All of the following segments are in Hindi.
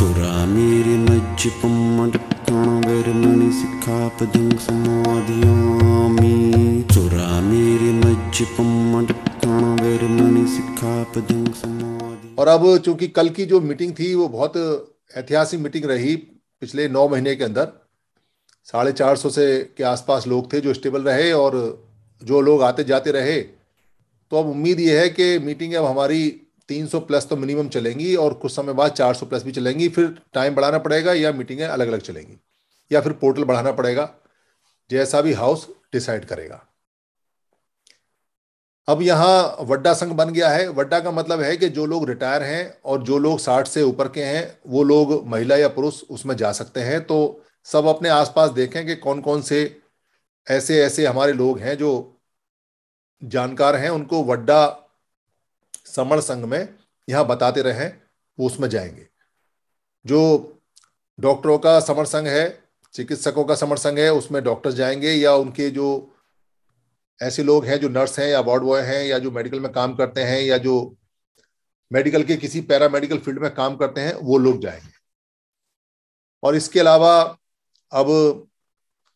चोरा मेरे मज्ज पम्मण मणि सिखा पदंग समाधियामी चोरा मेरे मज्ज पम्मण मणि सिखा पदंग समाधि और अब चूंकि कल की जो मीटिंग थी वो बहुत ऐतिहासिक मीटिंग रही पिछले नौ महीने के अंदर साढ़े चार सौ से के आसपास लोग थे जो स्टेबल रहे और जो लोग आते जाते रहे तो अब उम्मीद ये है कि मीटिंग अब हमारी 300 प्लस तो मिनिमम चलेंगी और कुछ समय बाद 400 प्लस भी चलेंगी फिर टाइम बढ़ाना पड़ेगा या मीटिंगें अलग अलग चलेंगी या फिर पोर्टल बढ़ाना पड़ेगा जैसा भी हाउस डिसाइड करेगा अब यहाँ वड्डा संघ बन गया है वड्डा का मतलब है कि जो लोग रिटायर हैं और जो लोग साठ से ऊपर के हैं वो लोग महिला या पुरुष उसमें जा सकते हैं तो सब अपने आसपास देखें कि कौन कौन से ऐसे ऐसे हमारे लोग हैं जो जानकार हैं उनको वड्डा समण संघ में यहाँ बताते रहे वो उसमें जाएंगे जो डॉक्टरों का समर संघ है चिकित्सकों का समर संघ है उसमें डॉक्टर्स जाएंगे या उनके जो ऐसे लोग हैं जो नर्स हैं या वार्ड बॉय हैं या जो मेडिकल में काम करते हैं या जो मेडिकल के किसी पैरा मेडिकल फील्ड में काम करते हैं वो लोग जाएंगे और इसके अलावा अब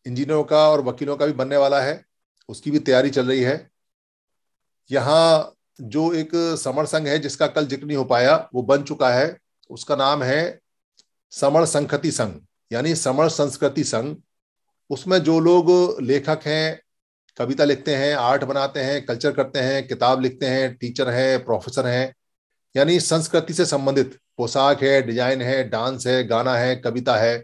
इंजीनियरों का और वकीलों का भी बनने वाला है उसकी भी तैयारी चल रही है यहाँ जो एक समर संघ है जिसका कल जिक्र नहीं हो पाया वो बन चुका है उसका नाम है समर संखति संघ यानी समर संस्कृति संघ उसमें जो लोग लेखक हैं कविता लिखते हैं आर्ट बनाते हैं कल्चर करते हैं किताब लिखते हैं टीचर हैं प्रोफेसर हैं यानी संस्कृति से संबंधित पोशाक है डिजाइन है डांस है गाना है कविता है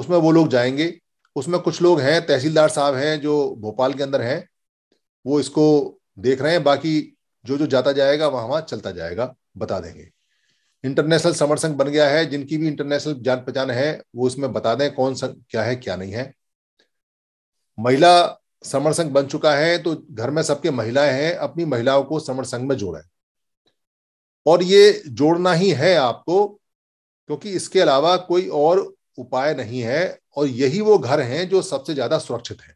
उसमें वो लोग जाएंगे उसमें कुछ लोग हैं तहसीलदार साहब हैं जो भोपाल के अंदर हैं वो इसको देख रहे हैं बाकी जो जो जाता जाएगा वहां वहां चलता जाएगा बता देंगे इंटरनेशनल समर संघ बन गया है जिनकी भी इंटरनेशनल जान पहचान है वो उसमें बता दें कौन सा क्या है क्या नहीं है महिला समर संघ बन चुका है तो घर में सबके महिलाएं हैं अपनी महिलाओं को समर संघ में जोड़ें और ये जोड़ना ही है आपको क्योंकि इसके अलावा कोई और उपाय नहीं है और यही वो घर हैं जो सबसे ज्यादा सुरक्षित हैं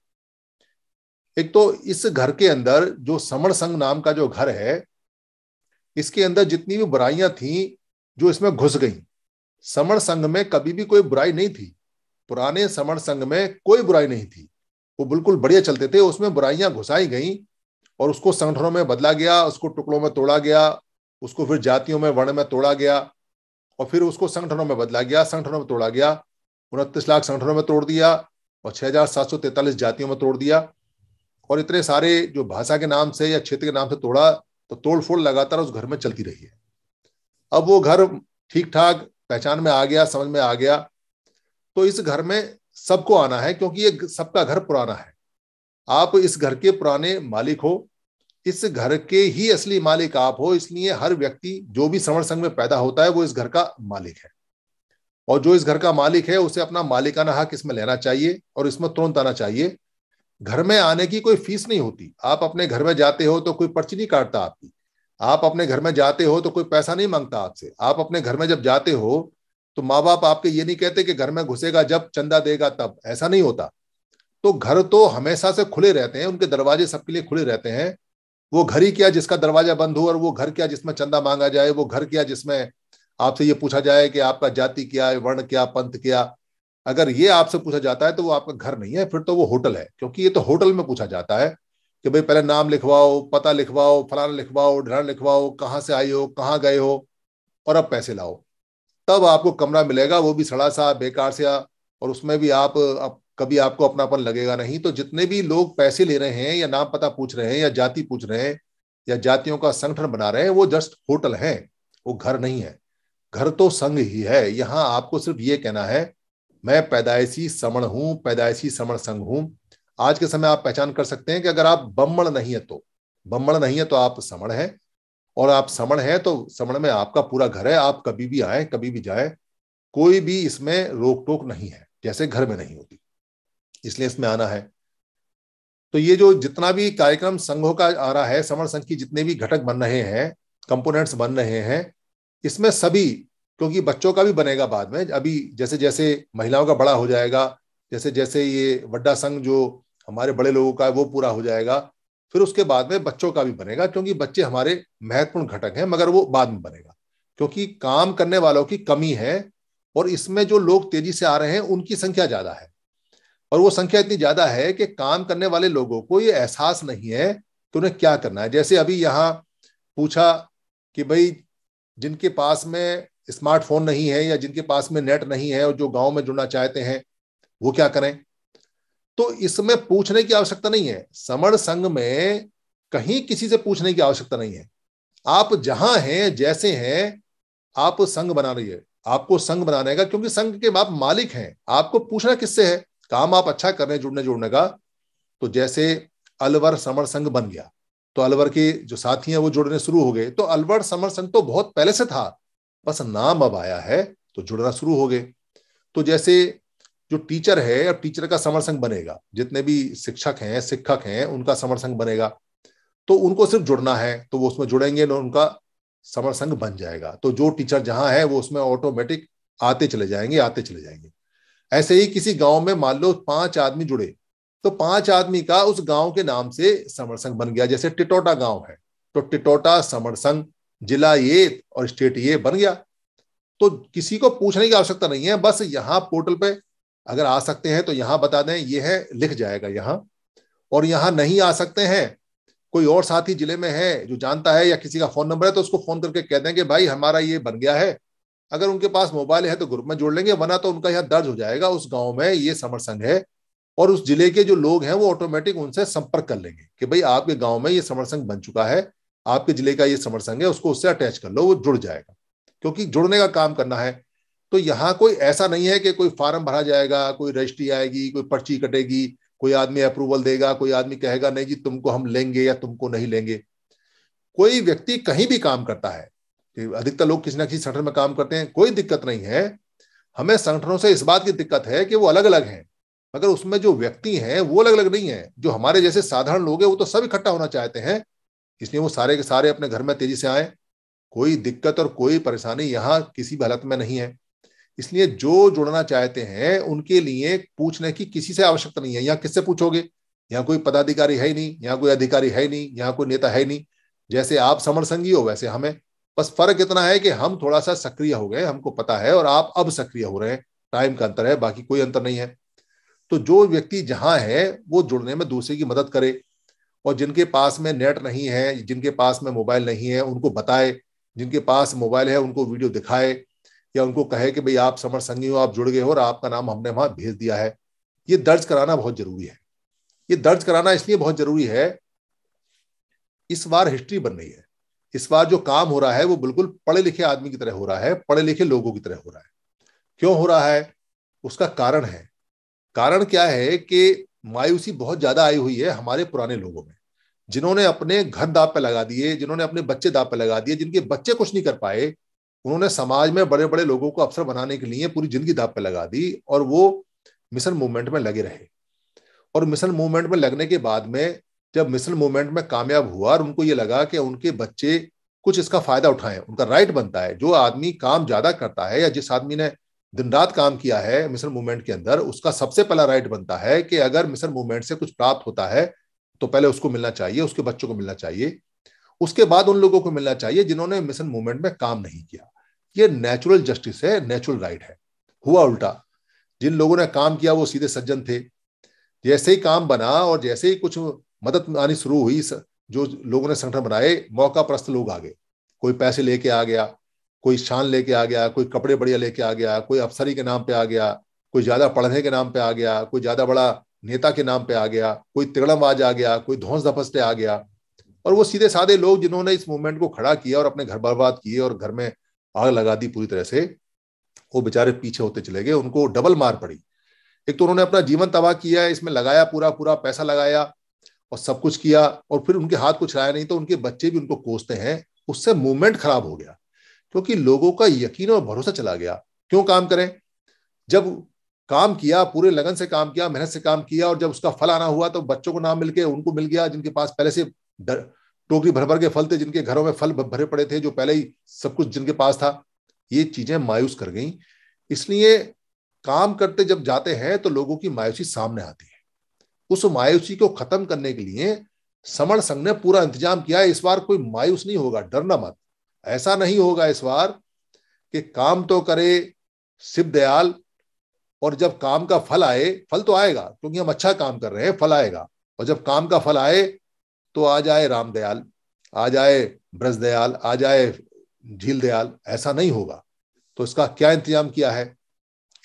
एक तो इस घर के अंदर जो समण संघ नाम का जो घर है इसके अंदर जितनी भी बुराइयां थी जो इसमें घुस गई समण संघ में कभी भी कोई बुराई नहीं थी पुराने समण संघ में कोई बुराई नहीं थी वो बिल्कुल बढ़िया चलते थे उसमें बुराइयां घुसाई गई और उसको संगठनों में बदला गया उसको टुकड़ों में तोड़ा गया उसको फिर जातियों में वर्ण में तोड़ा गया और फिर उसको संगठनों में बदला गया संगठनों में तोड़ा गया उनतीस लाख संगठनों में तोड़ दिया और छह हजार सात सौ तैतालीस जातियों में तोड़ दिया और इतने सारे जो भाषा के नाम से या क्षेत्र के नाम से तोड़ा तो तोड़ फोड़ लगातार उस घर में चलती रही है अब वो घर ठीक ठाक पहचान में आ गया समझ में आ गया तो इस घर में सबको आना है क्योंकि ये सबका घर पुराना है आप इस घर के पुराने मालिक हो इस घर के ही असली मालिक आप हो इसलिए हर व्यक्ति जो भी श्रवण संघ में पैदा होता है वो इस घर का मालिक है और जो इस घर का मालिक है उसे अपना मालिकाना हक इसमें लेना चाहिए और इसमें तुरंत आना चाहिए घर में आने की कोई फीस नहीं होती आप अपने घर में जाते हो तो कोई पर्ची नहीं काटता आपकी आप अपने घर में जाते हो तो कोई पैसा नहीं मांगता आपसे आप अपने घर में जब जाते हो तो माँ बाप आपके ये नहीं कहते कि घर में घुसेगा जब चंदा देगा तब ऐसा नहीं होता तो घर तो हमेशा से खुले रहते हैं उनके दरवाजे सबके लिए खुले रहते हैं वो घर ही क्या जिसका दरवाजा बंद हो और वो घर क्या जिसमें चंदा मांगा जाए वो घर क्या जिसमें आपसे ये पूछा जाए कि आपका जाति क्या है वर्ण क्या पंथ क्या अगर ये आपसे पूछा जाता है तो वो आपका घर नहीं है फिर तो वो होटल है क्योंकि ये तो होटल में पूछा जाता है कि भाई पहले नाम लिखवाओ पता लिखवाओ फलाना लिखवाओ ढलाना लिखवाओ कहाँ से आई हो कहाँ गए हो और अब पैसे लाओ तब आपको कमरा मिलेगा वो भी सड़ा सा बेकार सा और उसमें भी आप अब कभी आपको अपनापन लगेगा नहीं तो जितने भी लोग पैसे ले रहे हैं या नाम पता पूछ रहे हैं या जाति पूछ रहे हैं या जातियों का संगठन बना रहे हैं वो जस्ट होटल है वो घर नहीं है घर तो संघ ही है यहाँ आपको सिर्फ ये कहना है मैं पैदाइशी समण हूं पैदायशी समण संघ हूं आज के समय आप पहचान कर सकते हैं कि अगर आप बम्मण नहीं है तो बम्मण नहीं है तो आप समण है और आप समण है तो समण में आपका पूरा घर है आप कभी भी आए कभी भी जाए कोई भी इसमें रोक टोक नहीं है जैसे घर में नहीं होती इसलिए इसमें आना है तो ये जो जितना भी कार्यक्रम संघों का आ रहा है समर संघ की जितने भी घटक बन रहे हैं कंपोनेंट्स बन रहे हैं इसमें सभी क्योंकि बच्चों का भी बनेगा बाद में अभी जैसे जैसे महिलाओं का बड़ा हो जाएगा जैसे जैसे ये वड्डा संघ जो हमारे बड़े लोगों का है वो पूरा हो जाएगा फिर उसके बाद में बच्चों का भी बनेगा क्योंकि बच्चे हमारे महत्वपूर्ण घटक हैं मगर वो बाद में बनेगा क्योंकि काम करने वालों की कमी है और इसमें जो लोग तेजी से आ रहे हैं उनकी संख्या ज्यादा है और वो संख्या इतनी ज्यादा है कि काम करने वाले लोगों को ये एहसास नहीं है कि उन्हें क्या करना है जैसे अभी यहाँ पूछा कि भाई जिनके पास में स्मार्टफोन नहीं है या जिनके पास में नेट नहीं है और जो गांव में जुड़ना चाहते हैं वो क्या करें तो इसमें पूछने की आवश्यकता नहीं है समर संघ में कहीं किसी से पूछने की आवश्यकता नहीं है आप जहां हैं जैसे हैं आप संघ बना रही है आपको संघ बनाने का क्योंकि संघ के आप मालिक हैं आपको पूछना किससे है काम आप अच्छा करने जुड़ने जुड़ने का तो जैसे अलवर समर संघ बन गया तो अलवर के जो साथी हैं वो जुड़ने शुरू हो गए तो अलवर समर संघ तो बहुत पहले से था बस नाम अब आया है तो जुड़ना शुरू हो गए तो जैसे जो टीचर है अब टीचर का समर संघ बनेगा जितने भी शिक्षक हैं शिक्षक हैं उनका समर संघ बनेगा तो उनको सिर्फ जुड़ना है तो वो उसमें जुड़ेंगे ना उनका समर संघ बन जाएगा तो जो टीचर जहां है वो उसमें ऑटोमेटिक आते चले जाएंगे आते चले जाएंगे ऐसे ही किसी गांव में मान लो पांच आदमी जुड़े तो पांच आदमी का उस गांव के नाम से समर संघ बन गया जैसे टिटोटा गांव है तो टिटोटा समर जिला ये और स्टेट ये बन गया तो किसी को पूछने की आवश्यकता नहीं है बस यहाँ पोर्टल पे अगर आ सकते हैं तो यहाँ बता दें ये है लिख जाएगा यहाँ और यहाँ नहीं आ सकते हैं कोई और साथी जिले में है जो जानता है या किसी का फोन नंबर है तो उसको फोन करके कह दें कि भाई हमारा ये बन गया है अगर उनके पास मोबाइल है तो ग्रुप में जोड़ लेंगे वरना तो उनका यहाँ दर्ज हो जाएगा उस गाँव में ये समर संघ है और उस जिले के जो लोग हैं वो ऑटोमेटिक उनसे संपर्क कर लेंगे कि भाई आपके गांव में ये समर संघ बन चुका है आपके जिले का ये समर संघ है उसको उससे अटैच कर लो वो जुड़ जाएगा क्योंकि जुड़ने का काम करना है तो यहाँ कोई ऐसा नहीं है कि कोई फार्म भरा जाएगा कोई रजिस्ट्री आएगी कोई पर्ची कटेगी कोई आदमी अप्रूवल देगा कोई आदमी कहेगा नहीं जी तुमको हम लेंगे या तुमको नहीं लेंगे कोई व्यक्ति कहीं भी काम करता है अधिकतर लोग किसी ना किसी संगठन में काम करते हैं कोई दिक्कत नहीं है हमें संगठनों से इस बात की दिक्कत है कि वो अलग अलग हैं मगर उसमें जो व्यक्ति हैं वो अलग अलग नहीं है जो हमारे जैसे साधारण लोग हैं वो तो सब इकट्ठा होना चाहते हैं इसलिए वो सारे के सारे अपने घर में तेजी से आए कोई दिक्कत और कोई परेशानी यहाँ किसी भी हालत में नहीं है इसलिए जो जुड़ना चाहते हैं उनके लिए पूछने की किसी से आवश्यकता नहीं है यहाँ किससे पूछोगे यहाँ कोई पदाधिकारी है ही नहीं यहाँ कोई अधिकारी है ही नहीं यहाँ कोई नेता है ही नहीं जैसे आप समर हो वैसे हमें बस फर्क इतना है कि हम थोड़ा सा सक्रिय हो गए हमको पता है और आप अब सक्रिय हो रहे हैं टाइम का अंतर है बाकी कोई अंतर नहीं है तो जो व्यक्ति जहां है वो जुड़ने में दूसरे की मदद करे और जिनके पास में नेट नहीं है जिनके पास में मोबाइल नहीं है उनको बताए जिनके पास मोबाइल है उनको वीडियो दिखाए या उनको कहे कि भाई आप समर संगी हो आप जुड़ गए हो और आपका नाम हमने वहां भेज दिया है ये दर्ज कराना बहुत जरूरी है ये दर्ज कराना इसलिए बहुत जरूरी है इस बार हिस्ट्री बन रही है इस बार जो काम हो रहा है वो बिल्कुल पढ़े लिखे आदमी की तरह हो रहा है पढ़े लिखे लोगों की तरह हो रहा है क्यों हो रहा है उसका कारण है कारण क्या है कि मायूसी बहुत ज्यादा आई हुई है हमारे पुराने लोगों में जिन्होंने अपने घर दाव पे लगा दिए जिन्होंने अपने बच्चे दाव पे लगा दिए जिनके बच्चे कुछ नहीं कर पाए उन्होंने समाज में बड़े बड़े लोगों को अफसर बनाने के लिए पूरी जिंदगी दाव पे लगा दी और वो मिशन मूवमेंट में लगे रहे और मिशन मूवमेंट में लगने के बाद में जब मिशन मूवमेंट में कामयाब हुआ और उनको ये लगा कि उनके बच्चे कुछ इसका फायदा उठाएं उनका राइट बनता है जो आदमी काम ज्यादा करता है या जिस आदमी ने दिन रात काम किया है मिशन मूवमेंट के अंदर उसका सबसे पहला राइट बनता है कि अगर मिशन मूवमेंट से कुछ प्राप्त होता है तो पहले उसको मिलना चाहिए उसके बच्चों को मिलना चाहिए उसके बाद उन लोगों को मिलना चाहिए जिन्होंने मिशन मूवमेंट में काम नहीं किया ये नेचुरल जस्टिस है नेचुरल राइट है हुआ उल्टा जिन लोगों ने काम किया वो सीधे सज्जन थे जैसे ही काम बना और जैसे ही कुछ मदद आनी शुरू हुई जो लोगों ने संगठन बनाए मौका प्रस्त लोग आ गए कोई पैसे लेके आ गया कोई शान लेके आ गया कोई कपड़े बढ़िया लेके आ गया कोई अफसरी के नाम पे आ गया कोई ज्यादा पढ़ने के नाम पे आ गया कोई ज्यादा बड़ा नेता के नाम पे आ गया कोई तिगड़मबाज आ गया कोई धौस धपस्ते आ गया और वो सीधे साधे लोग जिन्होंने इस मूवमेंट को खड़ा किया और अपने घर बर्बाद किए और घर में आग लगा दी पूरी तरह से वो बेचारे पीछे होते चले गए उनको डबल मार पड़ी एक तो उन्होंने अपना जीवन तबाह किया इसमें लगाया पूरा पूरा पैसा लगाया और सब कुछ किया और फिर उनके हाथ कुछ लाया नहीं तो उनके बच्चे भी उनको कोसते हैं उससे मूवमेंट खराब हो गया क्योंकि लोगों का यकीन और भरोसा चला गया क्यों काम करें जब काम किया पूरे लगन से काम किया मेहनत से काम किया और जब उसका फल आना हुआ तो बच्चों को नाम मिलके उनको मिल गया जिनके पास पहले से टोकरी भर भर के फल थे जिनके घरों में फल भरे पड़े थे जो पहले ही सब कुछ जिनके पास था ये चीजें मायूस कर गई इसलिए काम करते जब जाते हैं तो लोगों की मायूसी सामने आती है उस मायूसी को खत्म करने के लिए समण संघ ने पूरा इंतजाम किया इस बार कोई मायूस नहीं होगा डरना मत ऐसा नहीं होगा इस बार कि काम तो करे शिव दयाल और जब काम का फल आए फल तो आएगा क्योंकि हम अच्छा काम कर रहे हैं फल आएगा और जब काम का फल आए तो आ जाए राम दयाल आ जाए ब्रज दयाल आ जाए झील दयाल ऐसा नहीं होगा तो इसका क्या इंतजाम किया है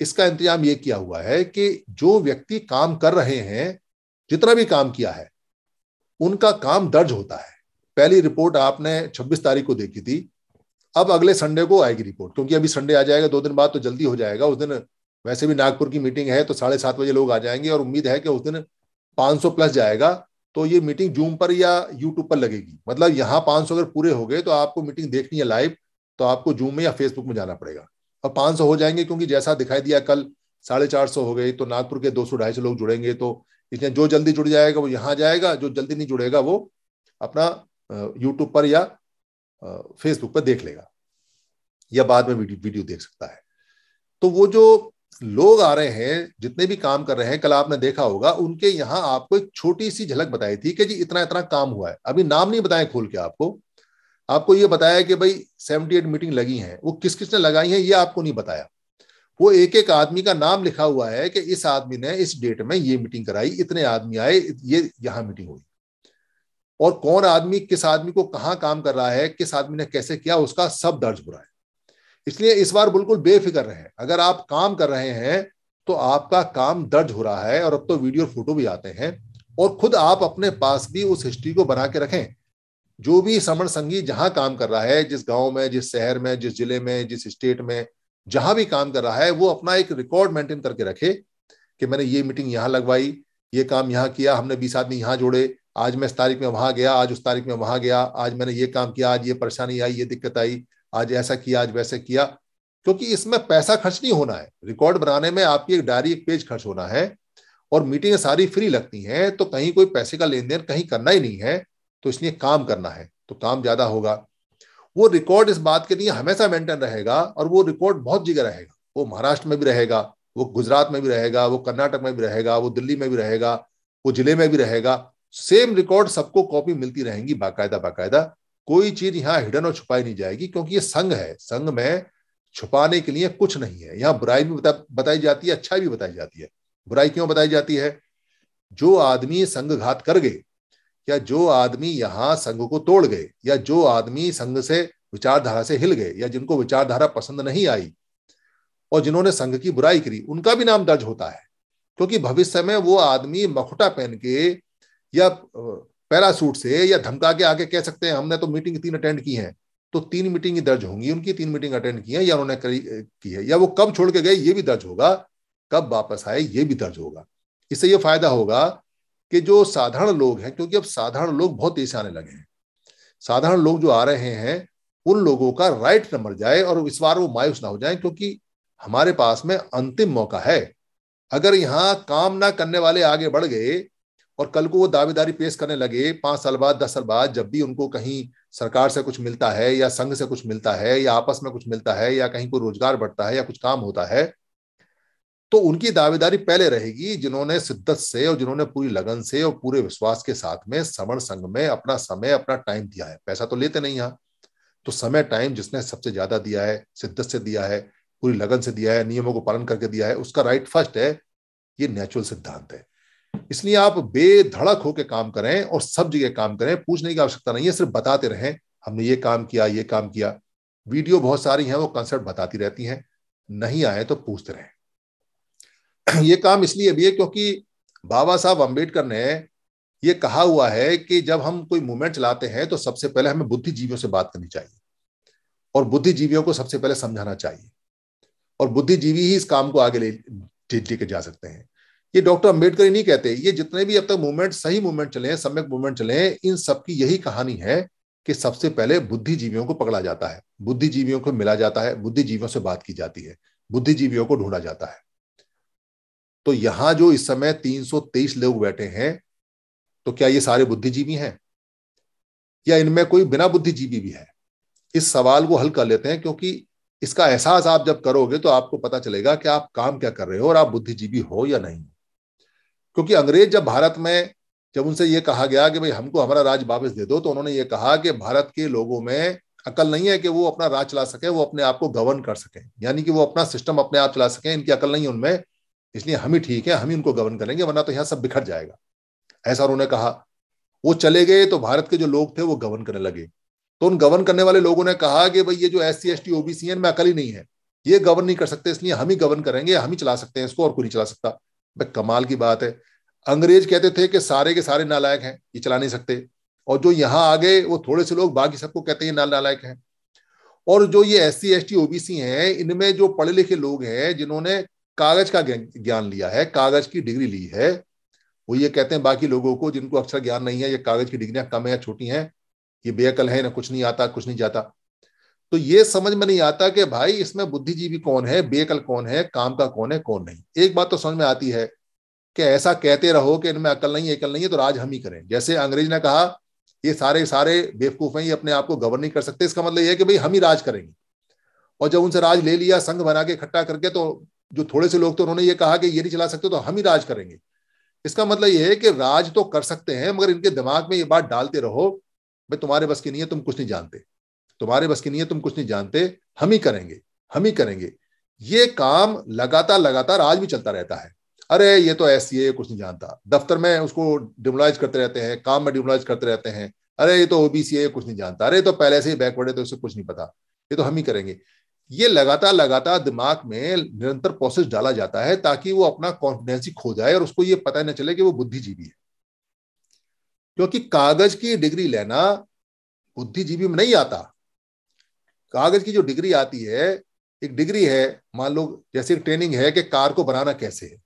इसका इंतजाम ये किया हुआ है कि जो व्यक्ति काम कर रहे हैं जितना भी काम किया है उनका काम दर्ज होता है पहली रिपोर्ट आपने 26 तारीख को देखी थी अब अगले संडे को आएगी रिपोर्ट क्योंकि अभी संडे आ जाएगा दो दिन बाद तो जल्दी हो जाएगा उस दिन वैसे भी नागपुर की मीटिंग है तो साढ़े सात बजे लोग आ जाएंगे और उम्मीद है कि उस दिन 500 प्लस जाएगा तो ये मीटिंग जूम पर या यूट्यूब पर लगेगी मतलब यहाँ 500 अगर पूरे हो गए तो आपको मीटिंग देखनी है लाइव तो आपको जूम में या फेसबुक में जाना पड़ेगा और 500 हो जाएंगे क्योंकि जैसा दिखाई दिया कल साढ़े चार सौ हो गई तो नागपुर के दो सौ ढाई सौ लोग जुड़ेंगे तो इसलिए जो जल्दी जुड़ जाएगा वो यहाँ जाएगा जो जल्दी नहीं जुड़ेगा वो अपना यूट्यूब पर या फेसबुक पर देख लेगा या बाद में वीडियो देख सकता है तो वो जो लोग आ रहे हैं जितने भी काम कर रहे हैं कल आपने देखा होगा उनके यहां आपको एक छोटी सी झलक बताई थी कि जी इतना इतना काम हुआ है अभी नाम नहीं बताए खोल के आपको आपको ये बताया कि भाई सेवेंटी एट मीटिंग लगी हैं वो किस किसने लगाई है ये आपको नहीं बताया वो एक एक आदमी का नाम लिखा हुआ है कि इस आदमी ने इस डेट में ये मीटिंग कराई इतने आदमी आए ये यहां मीटिंग हुई और कौन आदमी किस आदमी को कहाँ काम कर रहा है किस आदमी ने कैसे किया उसका सब दर्ज हो रहा है इसलिए इस बार बिल्कुल बेफिक्र रहे अगर आप काम कर रहे हैं तो आपका काम दर्ज हो रहा है और अब तो वीडियो फोटो भी आते हैं और खुद आप अपने पास भी उस हिस्ट्री को बना के रखें जो भी श्रमण संघी जहां काम कर रहा है जिस गांव में जिस शहर में जिस जिले में जिस स्टेट में जहां भी काम कर रहा है वो अपना एक रिकॉर्ड मेंटेन करके रखे कि मैंने ये मीटिंग यहां लगवाई ये काम यहां किया हमने बीस आदमी यहां जोड़े आज मैं इस तारीख में वहां गया आज उस तारीख में वहां गया आज मैंने ये काम किया आज ये परेशानी आई ये दिक्कत आई आज ऐसा किया आज वैसे किया क्योंकि इसमें पैसा खर्च नहीं होना है रिकॉर्ड बनाने में आपकी एक डायरी एक पेज खर्च होना है और मीटिंग सारी फ्री लगती हैं तो कहीं कोई पैसे का लेन देन कहीं करना ही नहीं है तो इसलिए काम करना है तो काम ज्यादा होगा वो रिकॉर्ड इस बात के लिए हमेशा मेंटेन रहेगा और वो रिकॉर्ड बहुत जगह रहेगा वो महाराष्ट्र में भी रहेगा वो गुजरात में भी रहेगा वो कर्नाटक में भी रहेगा वो दिल्ली में भी रहेगा वो जिले में भी रहेगा सेम रिकॉर्ड सबको कॉपी मिलती रहेंगी बाकायदा बाकायदा कोई चीज यहाँ हिडन और छुपाई नहीं जाएगी क्योंकि ये संघ है संघ में छुपाने के लिए कुछ नहीं है यहाँ बुराई भी बता, बताई जाती है अच्छाई भी बताई जाती है बुराई क्यों बताई जाती है जो आदमी संघ घात कर गए या जो आदमी यहाँ संघ को तोड़ गए या जो आदमी संघ से विचारधारा से हिल गए या जिनको विचारधारा पसंद नहीं आई और जिन्होंने संघ की बुराई करी उनका भी नाम दर्ज होता है क्योंकि भविष्य में वो आदमी मखुटा पहन के या पैरासूट से या धमका के आके कह सकते हैं हमने तो मीटिंग तीन अटेंड की है तो तीन मीटिंग ही दर्ज होंगी उनकी तीन मीटिंग अटेंड की है या उन्होंने करी की है या वो कब छोड़ के गए ये भी दर्ज होगा कब वापस आए ये भी दर्ज होगा इससे ये फायदा होगा कि जो साधारण लोग हैं क्योंकि अब साधारण लोग बहुत तेज आने लगे हैं साधारण लोग जो आ रहे हैं उन लोगों का राइट नंबर जाए और इस बार वो मायूस ना हो जाए क्योंकि हमारे पास में अंतिम मौका है अगर यहाँ काम ना करने वाले आगे बढ़ गए और कल को वो दावेदारी पेश करने लगे पांच साल बाद दस साल बाद जब भी उनको कहीं सरकार से कुछ मिलता है या संघ से कुछ मिलता है या आपस में कुछ मिलता है या कहीं कोई रोजगार बढ़ता है या कुछ काम होता है तो उनकी दावेदारी पहले रहेगी जिन्होंने शिद्दत से और जिन्होंने पूरी लगन से और पूरे विश्वास के साथ में समण संघ में अपना समय अपना टाइम दिया है पैसा तो लेते नहीं यहाँ तो समय टाइम जिसने सबसे ज्यादा दिया है शिद्दत से दिया है पूरी लगन से दिया है नियमों को पालन करके दिया है उसका राइट फर्स्ट है ये नेचुरल सिद्धांत है इसलिए आप बेधड़क होकर काम करें और सब जगह काम करें पूछने की आवश्यकता नहीं है सिर्फ बताते रहें हमने ये काम किया ये काम किया वीडियो बहुत सारी हैं वो कंसर्ट बताती रहती हैं नहीं आए तो पूछते रहें ये काम इसलिए भी है क्योंकि बाबा साहब अम्बेडकर ने ये कहा हुआ है कि जब हम कोई मूवमेंट चलाते हैं तो सबसे पहले हमें बुद्धिजीवियों से बात करनी चाहिए और बुद्धिजीवियों को सबसे पहले समझाना चाहिए और बुद्धिजीवी ही इस काम को आगे ले लेके जा सकते हैं ये डॉक्टर अम्बेडकर ही नहीं कहते ये जितने भी अब तक मूवमेंट सही मूवमेंट चले हैं सम्यक मूवमेंट चले हैं इन सबकी यही कहानी है कि सबसे पहले बुद्धिजीवियों को पकड़ा जाता है बुद्धिजीवियों को मिला जाता है बुद्धिजीवियों से बात की जाती है बुद्धिजीवियों को ढूंढा जाता है तो यहां जो इस समय 323 लोग बैठे हैं तो क्या ये सारे बुद्धिजीवी हैं या इनमें कोई बिना बुद्धिजीवी भी है इस सवाल को हल कर लेते हैं क्योंकि इसका एहसास आप जब करोगे तो आपको पता चलेगा कि आप काम क्या कर रहे हो और आप बुद्धिजीवी हो या नहीं क्योंकि अंग्रेज जब भारत में जब उनसे ये कहा गया कि भाई हमको हमारा राज वापस दे दो तो उन्होंने ये कहा कि भारत के लोगों में अकल नहीं है कि वो अपना राज चला सके वो अपने आप को गवर्न कर सके यानी कि वो अपना सिस्टम अपने आप चला सके इनकी अकल नहीं है उनमें इसलिए हम ही ठीक है हम ही उनको गवर्न करेंगे वरना तो यहाँ सब बिखर जाएगा ऐसा उन्होंने कहा वो चले गए तो भारत के जो लोग थे वो गवर्न करने लगे तो उन गवर्न करने वाले लोगों ने कहा कि भाई ये जो S C S T OBC है इनमें अकल ही नहीं है ये गवर्न नहीं कर सकते इसलिए हम ही गवर्न करेंगे हम ही चला सकते हैं इसको और कोई नहीं चला सकता कमाल की बात है अंग्रेज कहते थे कि सारे के सारे नालायक हैं ये चला नहीं सकते और जो यहाँ आ गए वो थोड़े से लोग बाकी सबको कहते हैं नाल नालायक हैं और जो ये S C S T OBC हैं इनमें जो पढ़े लिखे लोग हैं जिन्होंने कागज का ज्ञान लिया है कागज की डिग्री ली है वो ये कहते हैं बाकी लोगों को जिनको अक्षर ज्ञान नहीं है ये कागज की डिग्रियां कम है या छोटी हैं ये बेअकल है ना कुछ नहीं आता कुछ नहीं जाता तो ये समझ में नहीं आता कि भाई इसमें बुद्धिजीवी कौन है बेअकल कौन है काम का कौन है कौन नहीं एक बात तो समझ में आती है कि ऐसा कहते रहो कि इनमें अकल नहीं है अकल नहीं है तो राज हम ही करें जैसे अंग्रेज ने कहा ये सारे सारे बेवकूफ हैं ये अपने आप को गवर्न नहीं कर सकते इसका मतलब यह है कि भाई हम ही राज करेंगे और जब उनसे राज ले लिया संघ बना के इकट्ठा करके तो जो थोड़े से लोग तो उन्होंने ये कहा कि ये नहीं चला सकते तो हम ही राज करेंगे इसका मतलब यह है कि राज तो कर सकते हैं मगर इनके दिमाग में ये बात डालते रहो भाई तुम्हारे बस की नहीं है तुम कुछ नहीं जानते तुम्हारे बस की नहीं है तुम कुछ नहीं जानते हम ही करेंगे हम ही करेंगे ये काम लगातार लगातार आज भी चलता रहता है अरे ये तो ऐसी है ये कुछ नहीं जानता दफ्तर में उसको डिमोलाइज करते रहते हैं काम में डिमोलाइज करते रहते हैं अरे ये तो ओबीसी है ये कुछ नहीं जानता अरे तो पहले से ही बैकवर्ड है तो उसे कुछ नहीं पता ये तो हम ही करेंगे ये लगातार लगातार दिमाग में निरंतर प्रोसेस डाला जाता है ताकि वो अपना कॉन्फिडेंस खो जाए और उसको ये पता न चले कि वो बुद्धिजीवी है क्योंकि कागज की डिग्री लेना बुद्धिजीवी में नहीं आता कागज की जो डिग्री आती है एक डिग्री है मान लो जैसे एक ट्रेनिंग है कि कार को बनाना कैसे है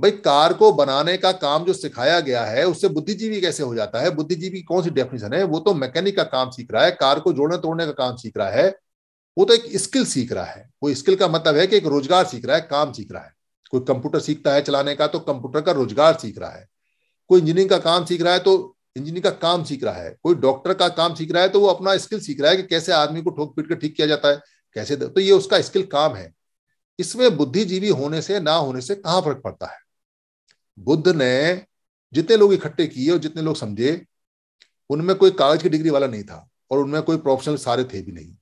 भाई कार को बनाने का काम जो सिखाया गया है उससे बुद्धिजीवी कैसे हो जाता है बुद्धिजीवी की कौन सी डेफिनेशन है वो तो मैकेनिक का काम सीख रहा है कार को जोड़ने तोड़ने का काम सीख रहा है वो तो एक स्किल सीख रहा है वो स्किल का मतलब है कि एक रोजगार सीख रहा है काम सीख रहा है कोई कंप्यूटर सीखता है चलाने का तो कंप्यूटर का रोजगार सीख रहा है कोई इंजीनियरिंग का काम सीख रहा है तो इंजीनियर का काम सीख रहा है कोई डॉक्टर का काम सीख रहा है तो वो अपना स्किल सीख रहा है कि कैसे आदमी को ठोक पीट कर ठीक किया जाता है कैसे तो ये उसका स्किल काम है इसमें बुद्धिजीवी होने से ना होने से कहाँ फर्क पड़ता है बुद्ध ने जितने लोग इकट्ठे किए और जितने लोग समझे उनमें कोई कागज की डिग्री वाला नहीं था और उनमें कोई प्रोफेशनल सारे थे भी नहीं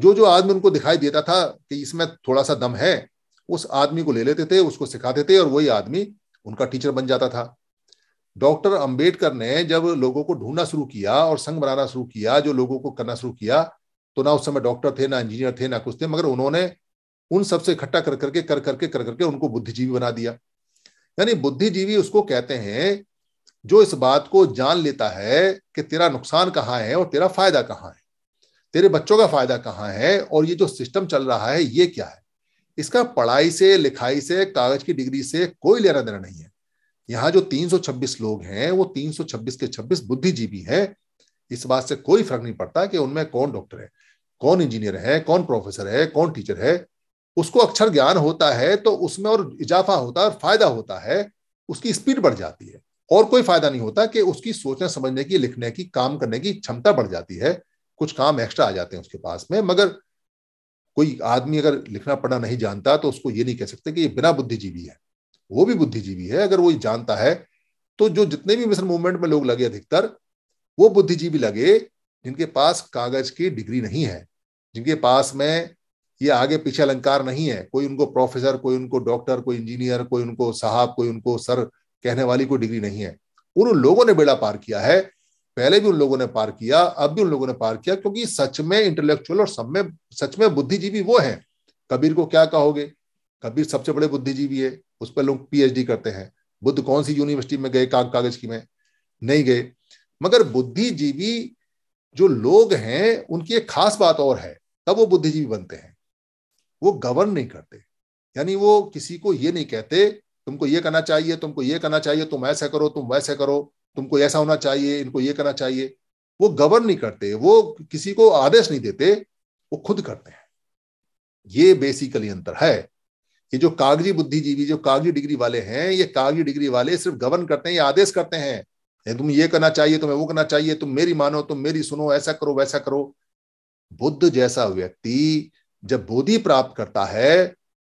जो जो आदमी उनको दिखाई देता था कि इसमें थोड़ा सा दम है उस आदमी को ले लेते थे उसको सिखाते थे और वही आदमी उनका टीचर बन जाता था डॉक्टर अंबेडकर ने जब लोगों को ढूंढना शुरू किया और संघ बनाना शुरू किया जो लोगों को करना शुरू किया तो ना उस समय डॉक्टर थे ना इंजीनियर थे ना कुछ थे मगर उन्होंने उन सबसे इकट्ठा कर करके कर करके कर करके उनको बुद्धिजीवी बना दिया यानी बुद्धिजीवी उसको कहते हैं जो इस बात को जान लेता है कि तेरा नुकसान कहाँ है और तेरा फायदा कहाँ है तेरे बच्चों का फायदा कहाँ है और ये जो सिस्टम चल रहा है ये क्या है इसका पढ़ाई से लिखाई से कागज की डिग्री से कोई लेना देना नहीं है यहाँ जो 326 लोग हैं वो 326 के 26 बुद्धिजीवी हैं इस बात से कोई फर्क नहीं पड़ता कि उनमें कौन डॉक्टर है कौन इंजीनियर है कौन प्रोफेसर है कौन टीचर है उसको अक्षर ज्ञान होता है तो उसमें और इजाफा होता है और फायदा होता है उसकी स्पीड बढ़ जाती है और कोई फायदा नहीं होता कि उसकी सोचने समझने की लिखने की काम करने की क्षमता बढ़ जाती है कुछ काम एक्स्ट्रा आ जाते हैं उसके पास में मगर कोई आदमी अगर लिखना पढ़ना नहीं जानता तो उसको ये नहीं कह सकते कि ये बिना बुद्धिजीवी है वो भी बुद्धिजीवी है अगर वो जानता है तो जो जितने भी मिशन मूवमेंट में लोग लगे अधिकतर वो बुद्धिजीवी लगे जिनके पास कागज की डिग्री नहीं है जिनके पास में ये आगे पीछे अलंकार नहीं है कोई उनको प्रोफेसर कोई उनको डॉक्टर कोई इंजीनियर कोई उनको साहब कोई उनको सर कहने वाली कोई डिग्री नहीं है उन लोगों ने बेड़ा पार किया है पहले भी उन लोगों ने पार किया अब भी उन लोगों ने पार किया क्योंकि सच में इंटेलेक्चुअल और सब में सच में बुद्धिजीवी वो है कबीर को क्या कहोगे कबीर सबसे बड़े बुद्धिजीवी है उस पर लोग पीएचडी करते हैं बुद्ध कौन सी यूनिवर्सिटी में गए काग कागज की में नहीं गए मगर बुद्धिजीवी जो लोग हैं उनकी एक खास बात और है तब वो बुद्धिजीवी बनते हैं वो गवर्न नहीं करते यानी वो किसी को ये नहीं कहते तुमको ये करना चाहिए तुमको ये करना चाहिए तुम ऐसा करो तुम वैसे करो तुमको ऐसा होना चाहिए इनको ये करना चाहिए वो गवर्न नहीं करते वो किसी को आदेश नहीं देते वो खुद करते हैं ये बेसिकली अंतर है कि जो कागजी बुद्धिजीवी जो कागजी डिग्री वाले हैं ये कागजी डिग्री वाले सिर्फ गवर्न करते हैं ये आदेश करते हैं तुम ये करना चाहिए तुम्हें वो करना चाहिए तुम मेरी मानो तुम मेरी सुनो ऐसा करो वैसा करो बुद्ध जैसा व्यक्ति जब बोधि प्राप्त करता है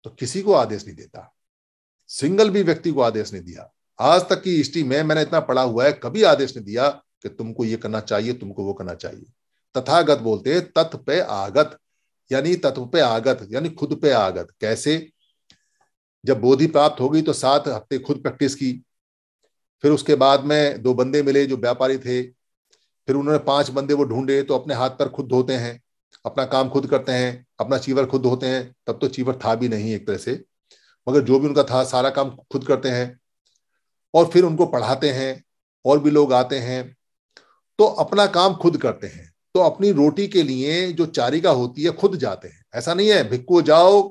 तो किसी को आदेश नहीं देता सिंगल भी व्यक्ति को आदेश नहीं दिया आज तक की हिस्ट्री में मैंने इतना पढ़ा हुआ है कभी आदेश नहीं दिया कि तुमको ये करना चाहिए तुमको वो करना चाहिए तथागत बोलते हैं तत्व पे आगत यानी तत्व पे आगत यानी खुद पे आगत कैसे जब बोधि प्राप्त हो गई तो सात हफ्ते खुद प्रैक्टिस की फिर उसके बाद में दो बंदे मिले जो व्यापारी थे फिर उन्होंने पांच बंदे वो ढूंढे तो अपने हाथ पर खुद धोते हैं अपना काम खुद करते हैं अपना चीवर खुद धोते हैं तब तो चीवर था भी नहीं एक तरह से मगर जो भी उनका था सारा काम खुद करते हैं और फिर उनको पढ़ाते हैं और भी लोग आते हैं तो अपना काम खुद करते हैं तो अपनी रोटी के लिए जो चारिका होती है खुद जाते हैं ऐसा नहीं है भिक्को जाओ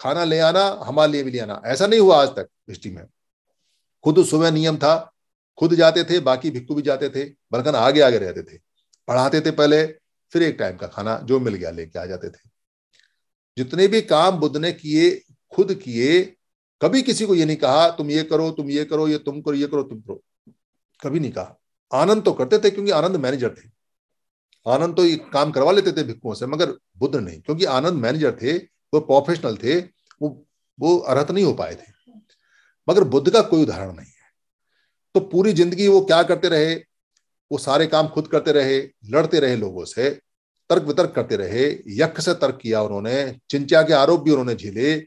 खाना ले आना हमारे लिए भी ले आना ऐसा नहीं हुआ आज तक हिस्ट्री में खुद सुबह नियम था खुद जाते थे बाकी भिक्कू भी जाते थे बल्कि आगे आगे रहते थे पढ़ाते थे पहले फिर एक टाइम का खाना जो मिल गया लेके आ जाते थे जितने भी काम बुद्ध ने किए खुद किए कभी किसी को ये नहीं कहा तुम ये करो तुम ये करो ये तुम करो ये करो तुम करो कभी नहीं कहा आनंद तो करते थे क्योंकि आनंद मैनेजर थे आनंद तो ये काम करवा लेते थे भिक्कुओं से मगर बुद्ध नहीं क्योंकि आनंद मैनेजर थे वो प्रोफेशनल थे वो वो अर्थ नहीं हो पाए थे मगर बुद्ध का कोई उदाहरण नहीं है तो पूरी जिंदगी वो क्या करते रहे वो सारे काम खुद करते रहे लड़ते रहे लोगों से तर्क वितर्क करते रहे यक्ष से तर्क किया उन्होंने चिंचा के आरोप भी उन्होंने झेले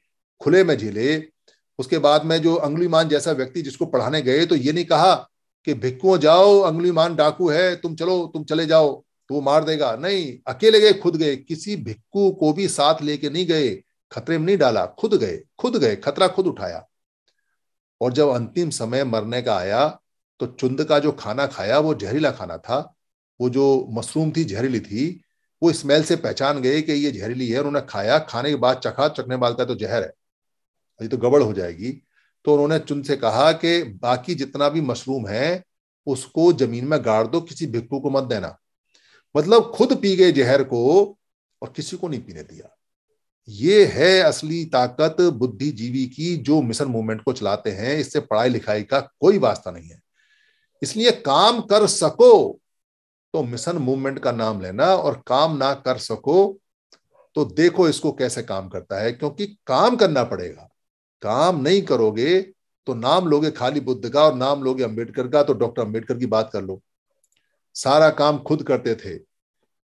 खुले में झेले उसके बाद में जो अंगुलीमान जैसा व्यक्ति जिसको पढ़ाने गए तो ये नहीं कहा कि भिक्कुओं जाओ अंगुलीमान डाकू है तुम चलो तुम चले जाओ तू मार देगा नहीं अकेले गए खुद गए किसी भिक्कू को भी साथ लेके नहीं गए खतरे में नहीं डाला खुद गए खुद गए खतरा खुद उठाया और जब अंतिम समय मरने का आया तो चुंद का जो खाना खाया वो जहरीला खाना था वो जो मशरूम थी जहरीली थी वो स्मेल से पहचान गए कि ये जहरीली है उन्होंने खाया खाने के बाद चखा चखने बाद का तो जहर है ये तो गड़बड़ हो जाएगी तो उन्होंने चुंद से कहा कि बाकी जितना भी मशरूम है उसको जमीन में गाड़ दो किसी भिक्कू को मत देना मतलब खुद पी गए जहर को और किसी को नहीं पीने दिया ये है असली ताकत बुद्धिजीवी की जो मिशन मूवमेंट को चलाते हैं इससे पढ़ाई लिखाई का कोई वास्ता नहीं है इसलिए काम कर सको तो मिशन मूवमेंट का नाम लेना और काम ना कर सको तो देखो इसको कैसे काम करता है क्योंकि काम करना पड़ेगा काम नहीं करोगे तो नाम लोगे खाली बुद्ध का और नाम लोगे अंबेडकर का तो डॉक्टर अंबेडकर की बात कर लो सारा काम खुद करते थे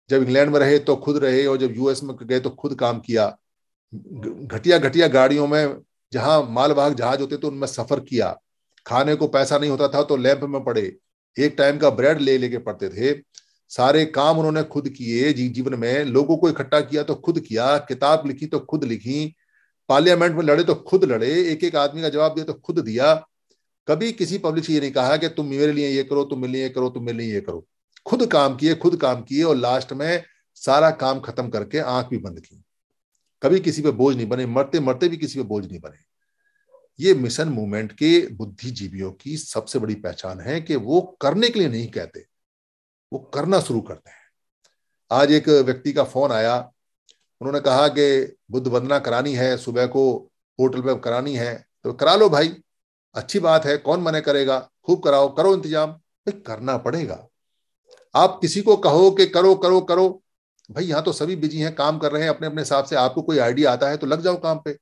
जब इंग्लैंड में रहे तो खुद रहे और जब यूएस में गए तो खुद काम किया घटिया घटिया गाड़ियों में जहां मालवाहक जहाज होते तो उनमें सफर किया खाने को पैसा नहीं होता था तो लैंप में पड़े एक टाइम का ब्रेड ले लेके पड़ते थे सारे काम उन्होंने खुद किए जीवन में लोगों को इकट्ठा किया तो खुद किया किताब लिखी तो खुद लिखी पार्लियामेंट में लड़े तो खुद लड़े एक एक आदमी का जवाब दिया तो खुद दिया कभी किसी पब्लिक से ये नहीं कहा कि तुम मेरे लिए ये करो तुम मेरे लिए ये करो तुम मेरे लिए ये करो खुद काम किए खुद काम किए और लास्ट में सारा काम खत्म करके आंख भी बंद की कभी किसी पे बोझ नहीं बने मरते मरते भी किसी पे बोझ नहीं बने ये मिशन मूवमेंट के बुद्धिजीवियों की सबसे बड़ी पहचान है कि वो करने के लिए नहीं कहते वो करना शुरू करते हैं आज एक व्यक्ति का फोन आया उन्होंने कहा कि बुद्ध वंदना करानी है सुबह को होटल में करानी है तो करा लो भाई अच्छी बात है कौन मने करेगा खूब कराओ करो इंतजाम भाई करना पड़ेगा आप किसी को कहो कि करो करो करो भाई यहां तो सभी बिजी हैं काम कर रहे हैं अपने अपने हिसाब से आपको कोई आइडिया आता है तो लग जाओ काम पे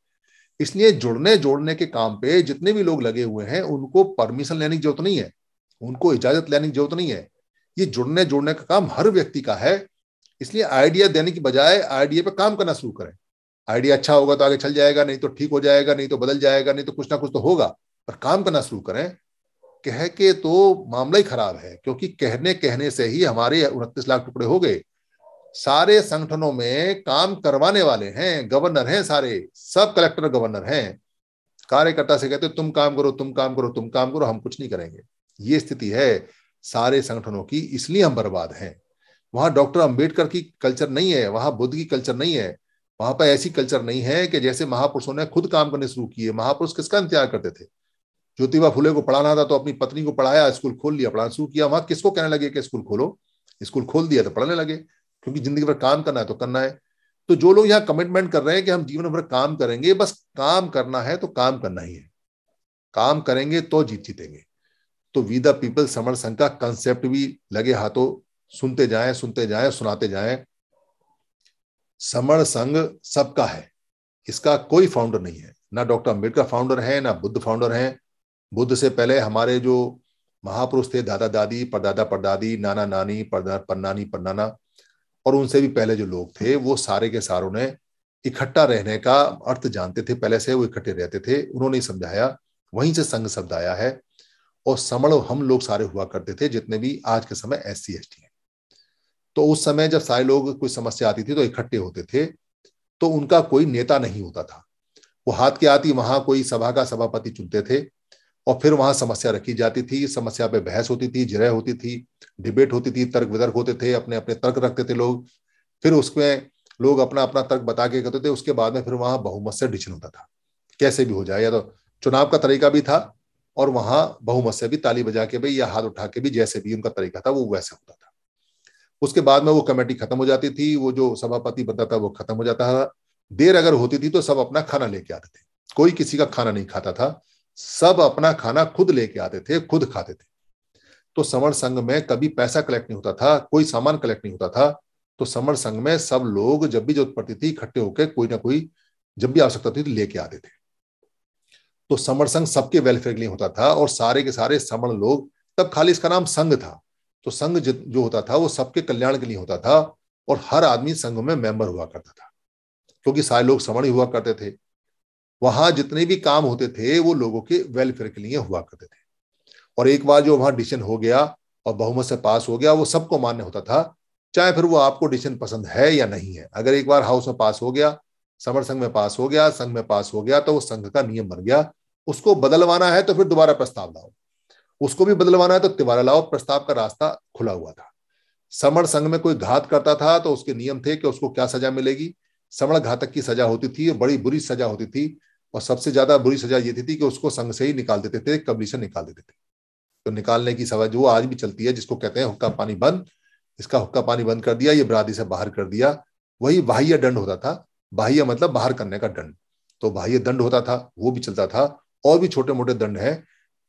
इसलिए जुड़ने जोड़ने के काम पे जितने भी लोग लगे हुए हैं उनको परमिशन लेने की जरूरत नहीं है उनको इजाजत लेने की जरूरत नहीं है ये जुड़ने जोड़ने का काम हर व्यक्ति का है इसलिए आइडिया देने की बजाय आइडिया पे काम करना शुरू करें आइडिया अच्छा होगा तो आगे चल जाएगा नहीं तो ठीक हो जाएगा नहीं तो बदल जाएगा नहीं तो कुछ ना कुछ तो होगा पर काम करना शुरू करें कह के तो मामला ही खराब है क्योंकि कहने कहने से ही हमारे उनतीस लाख टुकड़े हो गए सारे संगठनों में काम करवाने वाले हैं गवर्नर हैं सारे सब कलेक्टर गवर्नर हैं कार्यकर्ता से कहते तुम काम करो तुम काम करो तुम काम करो हम कुछ नहीं करेंगे ये स्थिति है सारे संगठनों की इसलिए हम बर्बाद हैं वहां डॉक्टर अंबेडकर की कल्चर नहीं है वहां बुद्ध की कल्चर नहीं है वहां पर ऐसी कल्चर नहीं है कि जैसे महापुरुषों ने खुद काम करने शुरू किए महापुरुष किसका इंतजार करते थे ज्योतिबा फुले को पढ़ाना था तो अपनी पत्नी को पढ़ाया स्कूल खोल लिया पढ़ाना शुरू किया वहां किसको कहने लगे कि स्कूल खोलो स्कूल खोल दिया तो पढ़ने लगे क्योंकि जिंदगी भर काम करना है तो करना है तो जो लोग यहाँ कमिटमेंट कर रहे हैं कि हम जीवन भर काम करेंगे बस काम करना है तो काम करना ही है काम करेंगे तो जीत जीतेंगे तो वी द पीपल समर संघ का कंसेप्ट भी लगे हाथों सुनते जाए सुनते जाए सुनाते जाए समर संघ सबका है इसका कोई फाउंडर नहीं है ना डॉक्टर अम्बेडकर फाउंडर है ना बुद्ध फाउंडर है बुद्ध से पहले हमारे जो महापुरुष थे दादा दादी परदादा परदादी नाना नानी नानी परनानी परनाना और उनसे भी पहले जो लोग थे वो सारे के सारों ने इकट्ठा रहने का अर्थ जानते थे पहले से वो इकट्ठे रहते थे उन्होंने समझाया वहीं से संघ शब्द आया है और समण हम लोग सारे हुआ करते थे जितने भी आज के समय एस सी एस टी हैं तो उस समय जब सारे लोग कोई समस्या आती थी तो इकट्ठे होते थे तो उनका कोई नेता नहीं होता था वो हाथ के आती वहां कोई सभा का सभापति चुनते थे और फिर वहां समस्या रखी जाती थी समस्या पे बहस होती थी जिरह होती थी डिबेट होती थी तर्क वितर्क होते थे अपने अपने तर्क रखते थे लोग फिर उसमें लोग अपना अपना तर्क बता के करते थे उसके बाद में फिर वहां बहुमत से डिशन होता था कैसे भी हो जाए या तो चुनाव का तरीका भी था और वहां बहुमत से भी ताली बजा के भी या हाथ उठा के भी जैसे भी उनका तरीका था वो वैसे होता था उसके बाद में वो कमेटी खत्म हो जाती थी वो जो सभापति बनता था वो खत्म हो जाता था देर अगर होती थी तो सब अपना खाना लेके आते थे कोई किसी का खाना नहीं खाता था सब अपना खाना खुद लेके आते थे खुद खाते थे तो समर संघ में कभी पैसा कलेक्ट नहीं होता था कोई सामान कलेक्ट नहीं होता था तो समर संघ में सब लोग जब भी जरूरत पड़ती थी इकट्ठे होकर कोई ना कोई जब भी आवश्यकता थी लेके आते थे तो समर संघ सबके वेलफेयर के लिए होता था और सारे के सारे समर लोग तब खाली इसका नाम संघ था तो संघ जो होता था वो सबके कल्याण के लिए होता था और हर आदमी संघ में मेंबर हुआ करता था क्योंकि सारे लोग समण हुआ करते थे वहां जितने भी काम होते थे वो लोगों के वेलफेयर के लिए हुआ करते थे और एक बार जो वहां डिसीजन हो गया और बहुमत से पास हो गया वो सबको मान्य होता था चाहे फिर वो आपको डिसीजन पसंद है या नहीं है अगर एक बार हाउस में पास हो गया समर संघ में पास हो गया संघ में पास हो गया तो वो संघ का नियम बन गया उसको बदलवाना है तो फिर दोबारा प्रस्ताव लाओ उसको भी बदलवाना है तो तिवारा लाओ प्रस्ताव का रास्ता खुला हुआ था समर संघ में कोई घात करता था तो उसके नियम थे कि उसको क्या सजा मिलेगी समण घातक की सजा होती थी बड़ी बुरी सजा होती थी और सबसे ज्यादा बुरी सजा ये थी, थी कि उसको संघ से ही निकाल देते थे से निकाल देते थे तो निकालने की सजा जो आज भी चलती है जिसको कहते हैं हुक्का पानी बंद इसका हुक्का पानी बंद कर दिया ये बरादी से बाहर कर दिया वही बाह्य दंड होता था बाह्य मतलब बाहर करने का दंड तो बाह्य दंड होता था वो भी चलता था और भी छोटे मोटे दंड है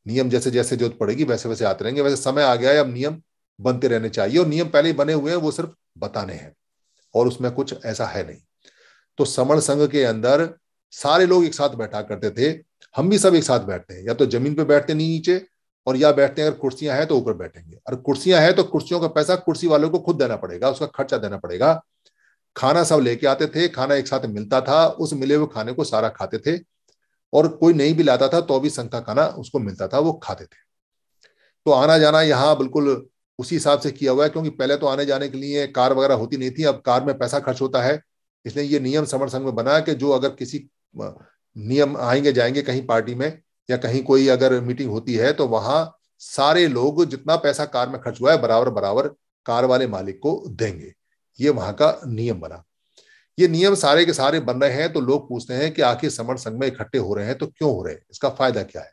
नियम जैसे जैसे जरूरत पड़ेगी वैसे वैसे आते रहेंगे वैसे समय आ गया है अब नियम बनते रहने चाहिए और नियम पहले ही बने हुए हैं वो सिर्फ बताने हैं और उसमें कुछ ऐसा है नहीं तो समण संघ के अंदर सारे लोग एक साथ बैठा करते थे हम भी सब एक साथ बैठते हैं या तो जमीन पे बैठते नहीं नीचे और या बैठते हैं अगर कुर्सियां हैं तो ऊपर बैठेंगे और कुर्सियां हैं तो कुर्सियों का पैसा कुर्सी वालों को खुद देना पड़ेगा उसका खर्चा देना पड़ेगा खाना सब लेके आते थे खाना एक साथ मिलता था उस मिले हुए खाने को सारा खाते थे और कोई नहीं भी लाता था तो भी संघ का खाना उसको मिलता था वो खाते थे तो आना जाना यहाँ बिल्कुल उसी हिसाब से किया हुआ है क्योंकि पहले तो आने जाने के लिए कार वगैरह होती नहीं थी अब कार में पैसा खर्च होता है इसलिए ये नियम समर संघ में बना कि जो अगर किसी नियम आएंगे जाएंगे कहीं पार्टी में या कहीं कोई अगर मीटिंग होती है तो वहां सारे लोग जितना पैसा कार में खर्च हुआ है बराबर बराबर कार वाले मालिक को देंगे ये वहां का नियम बना ये नियम सारे के सारे बन रहे हैं तो लोग पूछते हैं कि आखिर समर संघ में इकट्ठे हो रहे हैं तो क्यों हो रहे हैं इसका फायदा क्या है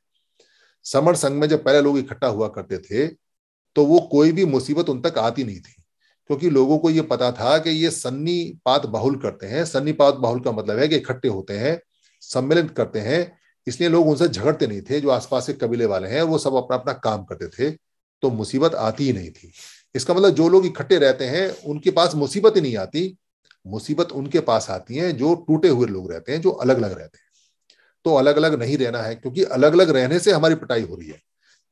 समर संघ में जब पहले लोग इकट्ठा हुआ करते थे तो वो कोई भी मुसीबत उन तक आती नहीं थी क्योंकि लोगों को ये पता था कि ये सन्नी पात बाहुल करते हैं सन्नी पात बाहुल का मतलब है कि इकट्ठे होते हैं सम्मेलन करते हैं इसलिए लोग उनसे झगड़ते नहीं थे जो आसपास के कबीले वाले हैं वो सब अपना अपना काम करते थे तो मुसीबत आती ही नहीं थी इसका मतलब जो लोग इकट्ठे रहते हैं उनके पास मुसीबत ही नहीं आती मुसीबत उनके पास आती है जो टूटे हुए लोग रहते हैं जो अलग अलग रहते हैं तो अलग अलग नहीं रहना है क्योंकि अलग अलग रहने से हमारी पिटाई हो रही है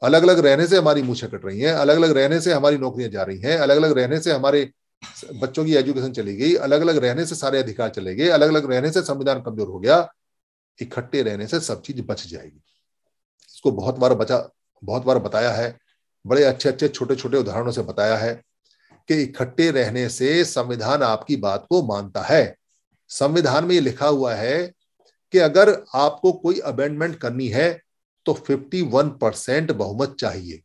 अलग अलग रहने से हमारी मूछें कट रही हैं अलग अलग रहने से हमारी नौकरियां जा रही हैं अलग अलग रहने से हमारे बच्चों की एजुकेशन चली गई अलग अलग रहने से सारे अधिकार चले गए अलग अलग रहने से संविधान कमजोर हो गया इकट्ठे रहने से सब चीज बच जाएगी इसको बहुत बार बचा बहुत बार बताया है बड़े अच्छे अच्छे छोटे छोटे उदाहरणों से बताया है कि इकट्ठे रहने से संविधान आपकी बात को मानता है संविधान में ये लिखा हुआ है कि अगर आपको कोई अबेंडमेंट करनी है तो 51 परसेंट बहुमत चाहिए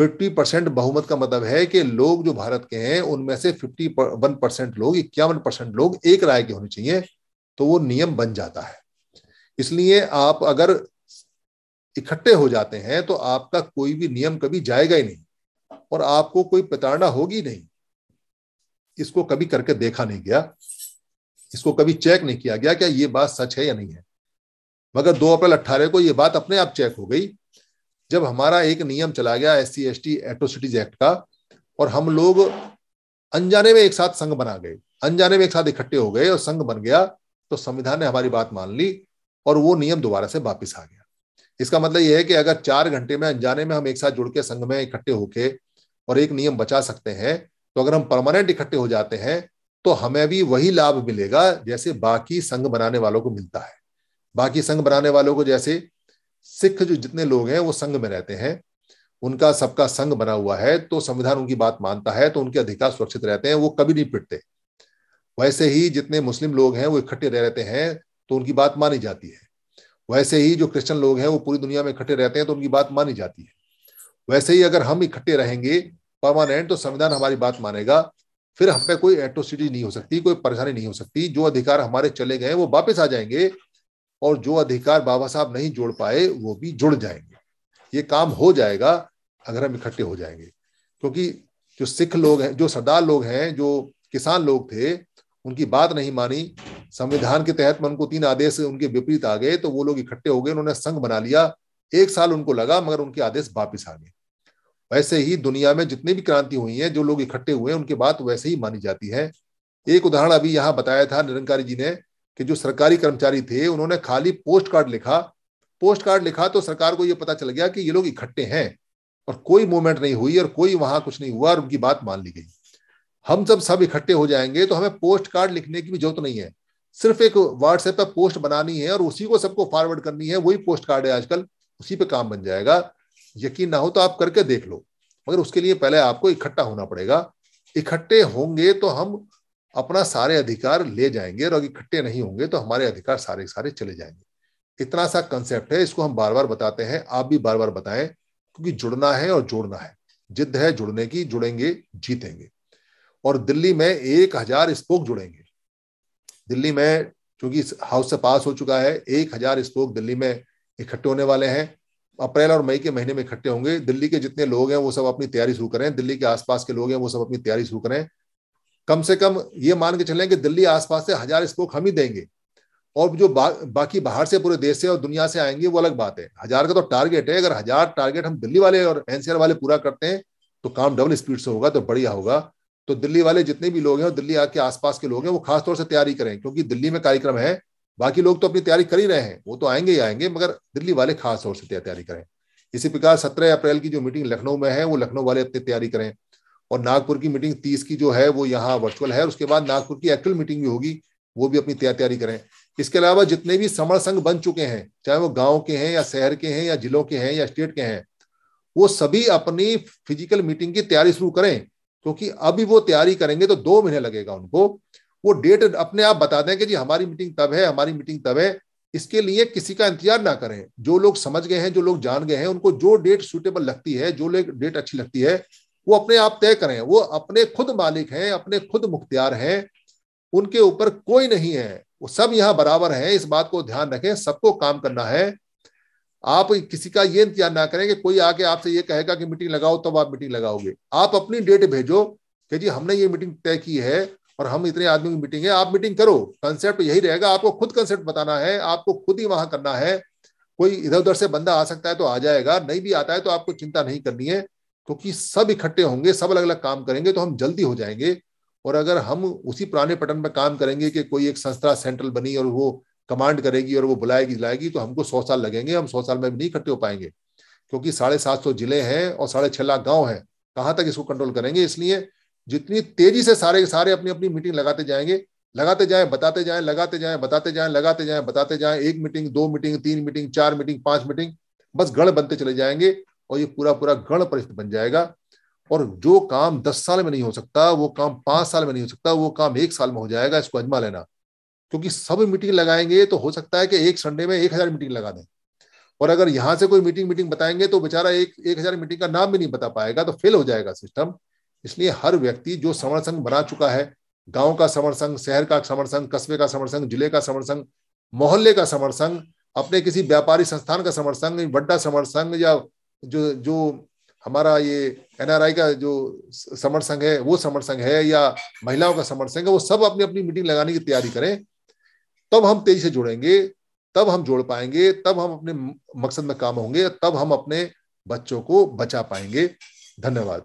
50 परसेंट बहुमत का मतलब है कि लोग जो भारत के हैं उनमें से 51 परसेंट लोग इक्यावन परसेंट लोग एक राय के होने चाहिए तो वो नियम बन जाता है इसलिए आप अगर इकट्ठे हो जाते हैं तो आपका कोई भी नियम कभी जाएगा ही नहीं और आपको कोई प्रताड़ना होगी नहीं इसको कभी करके देखा नहीं गया इसको कभी चेक नहीं किया गया क्या ये बात सच है या नहीं है मगर दो अप्रैल अट्ठारह को ये बात अपने आप चेक हो गई जब हमारा एक नियम चला गया S C S T atrocities act का और हम लोग अनजाने में एक साथ संघ बना गए अनजाने में एक साथ इकट्ठे हो गए और संघ बन गया तो संविधान ने हमारी बात मान ली और वो नियम दोबारा से वापस आ गया इसका मतलब यह है कि अगर चार घंटे में अनजाने में हम एक साथ जुड़ के संघ में इकट्ठे होके और एक नियम बचा सकते हैं तो अगर हम परमानेंट इकट्ठे हो जाते हैं तो हमें भी वही लाभ मिलेगा जैसे बाकी संघ बनाने वालों को मिलता है बाकी संघ बनाने वालों को जैसे सिख जो जितने लोग हैं वो संघ में रहते हैं उनका सबका संघ बना हुआ है तो संविधान उनकी बात मानता है तो उनके अधिकार सुरक्षित रहते हैं वो कभी नहीं पिटते वैसे ही जितने मुस्लिम लोग हैं वो इकट्ठे रह रहते हैं तो उनकी बात मानी जाती है वैसे ही जो क्रिश्चियन लोग हैं वो पूरी दुनिया में इकट्ठे रहते हैं तो उनकी बात मानी जाती है वैसे ही अगर हम इकट्ठे रहेंगे परमानेंट तो संविधान हमारी बात मानेगा फिर हम पे कोई एट्रोसिटी नहीं हो सकती कोई परेशानी नहीं हो सकती जो अधिकार हमारे चले गए वो वापस आ जाएंगे और जो अधिकार बाबा साहब नहीं जोड़ पाए वो भी जुड़ जाएंगे ये काम हो जाएगा अगर हम इकट्ठे हो जाएंगे क्योंकि जो सिख लोग हैं जो सरदार लोग हैं जो किसान लोग थे उनकी बात नहीं मानी संविधान के तहत में उनको तीन आदेश उनके विपरीत आ गए तो वो लोग इकट्ठे हो गए उन्होंने संघ बना लिया एक साल उनको लगा मगर उनके आदेश वापिस आ गए वैसे ही दुनिया में जितनी भी क्रांति हुई है जो लोग इकट्ठे हुए हैं उनकी बात वैसे ही मानी जाती है एक उदाहरण अभी यहाँ बताया था निरंकारी जी ने कि जो सरकारी कर्मचारी थे उन्होंने खाली पोस्ट कार्ड लिखा पोस्ट कार्ड लिखा तो सरकार को यह पता चल गया कि ये लोग इकट्ठे हैं और कोई मूवमेंट नहीं हुई और कोई वहां कुछ नहीं हुआ और उनकी बात मान ली गई हम जब सब इकट्ठे हो जाएंगे तो हमें पोस्ट कार्ड लिखने की भी जरूरत नहीं है सिर्फ एक व्हाट्सएप पर पोस्ट बनानी है और उसी को सबको फॉरवर्ड करनी है वही पोस्ट कार्ड है आजकल उसी पे काम बन जाएगा यकीन ना हो तो आप करके देख लो मगर उसके लिए पहले आपको इकट्ठा होना पड़ेगा इकट्ठे होंगे तो हम अपना सारे अधिकार ले जाएंगे और अगर इकट्ठे नहीं होंगे तो हमारे अधिकार सारे सारे चले जाएंगे इतना सा कंसेप्ट है इसको हम बार बार बताते हैं आप भी बार बार बताएं क्योंकि जुड़ना है और जोड़ना है जिद है जुड़ने की जुड़ेंगे जीतेंगे और दिल्ली में एक हजार स्पोक जुड़ेंगे दिल्ली में क्योंकि हाउस से पास हो चुका है एक हजार स्पोक दिल्ली में इकट्ठे होने वाले हैं अप्रैल और मई के महीने में इकट्ठे होंगे दिल्ली के जितने लोग हैं वो सब अपनी तैयारी शुरू करें दिल्ली के आसपास के लोग हैं वो सब अपनी तैयारी शुरू करें कम से कम ये मान के चलें कि दिल्ली आसपास से हजार स्पोक हम ही देंगे और जो बा, बाकी बाहर से पूरे देश से और दुनिया से आएंगे वो अलग बात है हजार का तो टारगेट है अगर हजार टारगेट हम दिल्ली वाले और एनसीआर वाले पूरा करते हैं तो काम डबल स्पीड से होगा तो बढ़िया होगा तो दिल्ली वाले जितने भी लोग हैं और दिल्ली के आसपास के लोग हैं वो खासतौर से तैयारी करें क्योंकि दिल्ली में कार्यक्रम है बाकी लोग तो अपनी तैयारी कर ही रहे हैं वो तो आएंगे ही आएंगे मगर दिल्ली वाले खास तौर से तैयारी करें इसी प्रकार सत्रह अप्रैल की जो मीटिंग लखनऊ में है वो लखनऊ वाले अपनी तैयारी करें और नागपुर की मीटिंग तीस की जो है वो यहाँ वर्चुअल है उसके बाद नागपुर की एक्चुअल मीटिंग भी होगी वो भी अपनी तैयारी करें इसके अलावा जितने भी समर संघ बन चुके हैं चाहे वो गांव के हैं या शहर के हैं या जिलों के हैं या स्टेट के हैं वो सभी अपनी फिजिकल मीटिंग की तैयारी शुरू करें क्योंकि तो अभी वो तैयारी करेंगे तो दो महीने लगेगा उनको वो डेट अपने आप बता दें कि जी हमारी मीटिंग तब है हमारी मीटिंग तब है इसके लिए किसी का इंतजार ना करें जो लोग समझ गए हैं जो लोग जान गए हैं उनको जो डेट सुटेबल लगती है जो डेट अच्छी लगती है वो अपने आप तय करें वो अपने खुद मालिक हैं अपने खुद मुख्तियार हैं उनके ऊपर कोई नहीं है वो सब यहाँ बराबर हैं इस बात को ध्यान रखें सबको काम करना है आप किसी का ये इंतजार ना करें कि कोई आके आपसे ये कहेगा कि मीटिंग लगाओ तब तो आप मीटिंग लगाओगे आप अपनी डेट भेजो कि जी हमने ये मीटिंग तय की है और हम इतने आदमी की मीटिंग है आप मीटिंग करो कंसेप्ट यही रहेगा आपको खुद कंसेप्ट बताना है आपको खुद ही वहां करना है कोई इधर उधर से बंदा आ सकता है तो आ जाएगा नहीं भी आता है तो आपको चिंता नहीं करनी है क्योंकि सब इकट्ठे होंगे सब अलग अलग काम करेंगे तो हम जल्दी हो जाएंगे और अगर हम उसी पुराने पैटर्न पर काम करेंगे कि कोई एक संस्था सेंट्रल बनी और वो कमांड करेगी और वो बुलाएगी जलाएगी तो हमको सौ साल लगेंगे हम सौ साल में भी नहीं इकट्ठे हो पाएंगे क्योंकि साढ़े सात सौ जिले हैं और साढ़े छह लाख गांव हैं कहां तक इसको कंट्रोल करेंगे इसलिए जितनी तेजी से सारे सारे अपनी अपनी मीटिंग लगाते जाएंगे लगाते जाए बताते जाए लगाते जाए बताते जाए लगाते जाए बताते जाए एक मीटिंग दो मीटिंग तीन मीटिंग चार मीटिंग पांच मीटिंग बस गढ़ बनते चले जाएंगे और ये पूरा पूरा गण परिषद बन जाएगा और जो काम दस साल में नहीं हो सकता वो काम पांच साल में नहीं हो सकता वो काम एक साल में हो जाएगा इसको अजमा लेना क्योंकि सब मीटिंग लगाएंगे तो हो सकता है कि एक संडे में एक हजार मीटिंग लगा दें और अगर यहां से कोई मीटिंग मीटिंग बताएंगे तो बेचारा एक एक हजार मीटिंग का नाम भी नहीं बता पाएगा तो फेल हो जाएगा सिस्टम इसलिए हर व्यक्ति जो समर संघ बना चुका है गांव का समर संघ शहर का समर संघ कस्बे का समर संघ जिले का समर संघ मोहल्ले का समर संघ अपने किसी व्यापारी संस्थान का समर्थन वड्डा संघ या जो जो हमारा ये एनआरआई का जो समर संघ है वो समर संघ है या महिलाओं का समर संघ है वो सब अपनी अपनी मीटिंग लगाने की तैयारी करें तब हम तेजी से जुड़ेंगे तब हम जोड़ पाएंगे तब हम अपने मकसद में काम होंगे तब हम अपने बच्चों को बचा पाएंगे धन्यवाद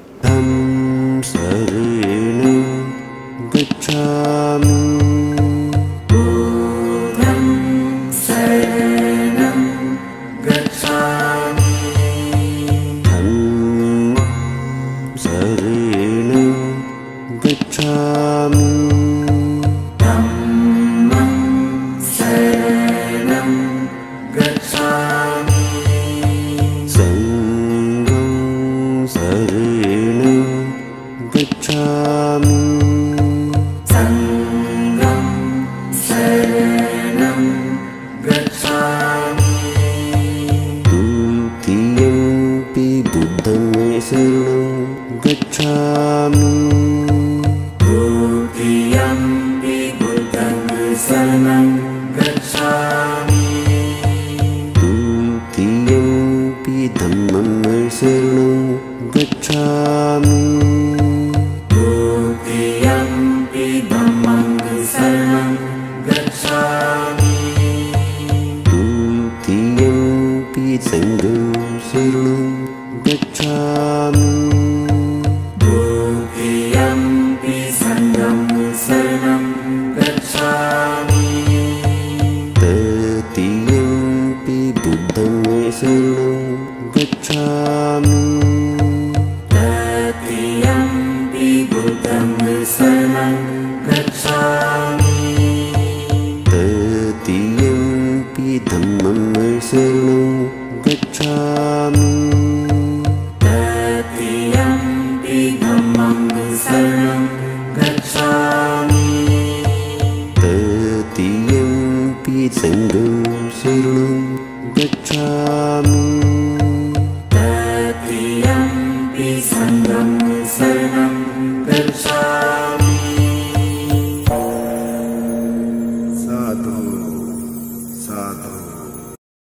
तन् गच्छामि